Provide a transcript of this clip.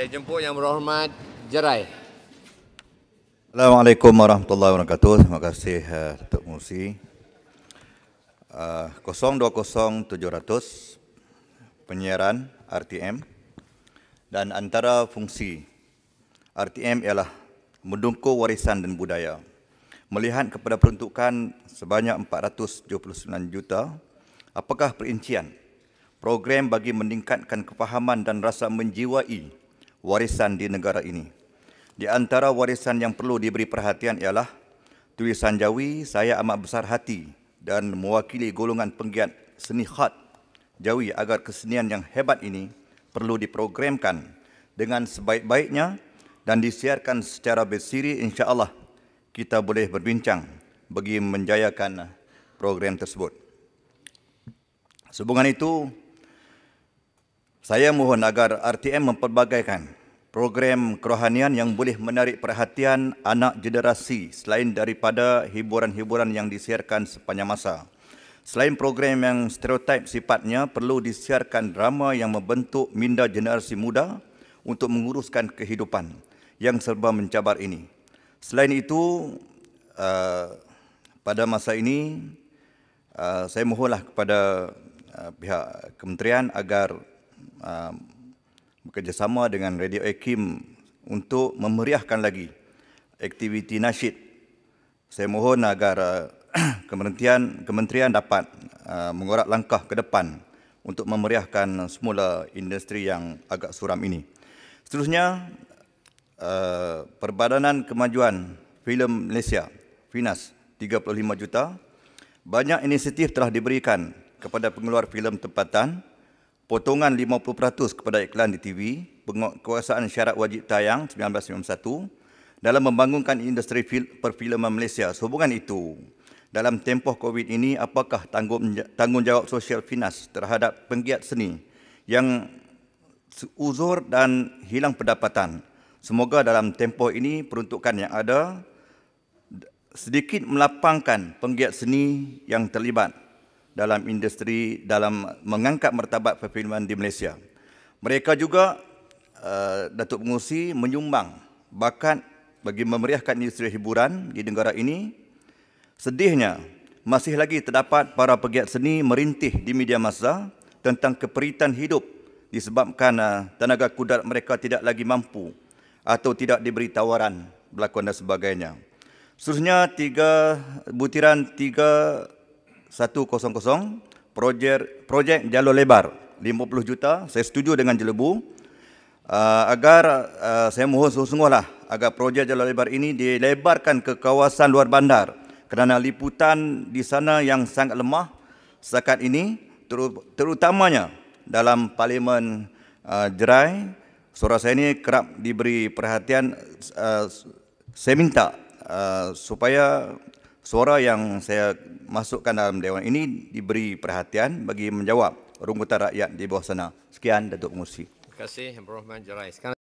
Saya jemput yang berhormat Jerai. Assalamualaikum warahmatullahi wabarakatuh. Terima kasih uh, Datuk Musi. Eh, uh, 020700 penyiaran RTM dan antara fungsi RTM ialah mendukung warisan dan budaya. Melihat kepada peruntukan sebanyak 479 juta, apakah perincian program bagi meningkatkan kepahaman dan rasa menjiwai warisan di negara ini. Di antara warisan yang perlu diberi perhatian ialah tulisan Jawi saya amat besar hati dan mewakili golongan penggiat seni khat Jawi agar kesenian yang hebat ini perlu diprogramkan dengan sebaik-baiknya dan disiarkan secara bersiri insya-Allah kita boleh berbincang bagi menjayakan program tersebut. Sehubungan itu, saya mohon agar RTM memperbagaikan program kerohanian yang boleh menarik perhatian anak generasi selain daripada hiburan-hiburan yang disiarkan sepanjang masa. Selain program yang stereotip sifatnya, perlu disiarkan drama yang membentuk minda generasi muda untuk menguruskan kehidupan yang serba mencabar ini. Selain itu, uh, pada masa ini, uh, saya mohonlah kepada uh, pihak kementerian agar Um, bekerjasama dengan Radio Ekim untuk memeriahkan lagi aktiviti nasyid. Saya mohon agar uh, kementerian, kementerian dapat uh, mengorak langkah ke depan untuk memeriahkan semula industri yang agak suram ini. Seterusnya, uh, Perbadanan Kemajuan Filem Malaysia, FINAS, 35 juta. Banyak inisiatif telah diberikan kepada pengeluar filem tempatan potongan 50% kepada iklan di TV, penguasaan syarat wajib tayang 1991 dalam membangunkan industri fil- perfilman Malaysia. Sehubungan itu, dalam tempoh COVID ini, apakah tanggungjawab sosial finas terhadap penggiat seni yang uzur dan hilang pendapatan? Semoga dalam tempoh ini peruntukan yang ada sedikit melapangkan penggiat seni yang terlibat dalam industri dalam mengangkat martabat perfilman di Malaysia. Mereka juga uh, Datuk Pengusi menyumbang bakat bagi memeriahkan industri hiburan di negara ini. Sedihnya, masih lagi terdapat para pegiat seni merintih di media masa tentang keperitan hidup disebabkan uh, tenaga kudrat mereka tidak lagi mampu atau tidak diberi tawaran berlakon dan sebagainya. Seterusnya, tiga butiran tiga 100 projek, projek jalur lebar 50 juta saya setuju dengan jelebu uh, agar uh, saya mohon sungguh-sungguhlah agar projek jalur lebar ini dilebarkan ke kawasan luar bandar kerana liputan di sana yang sangat lemah sekat ini terutamanya dalam parlimen uh, jerai suara saya ini kerap diberi perhatian uh, saya minta uh, supaya suara yang saya masukkan dalam dewan ini diberi perhatian bagi menjawab rungutan rakyat di bawah sana. Sekian Datuk Pengurusi. Terima kasih Ibrahim Jerai. Sekarang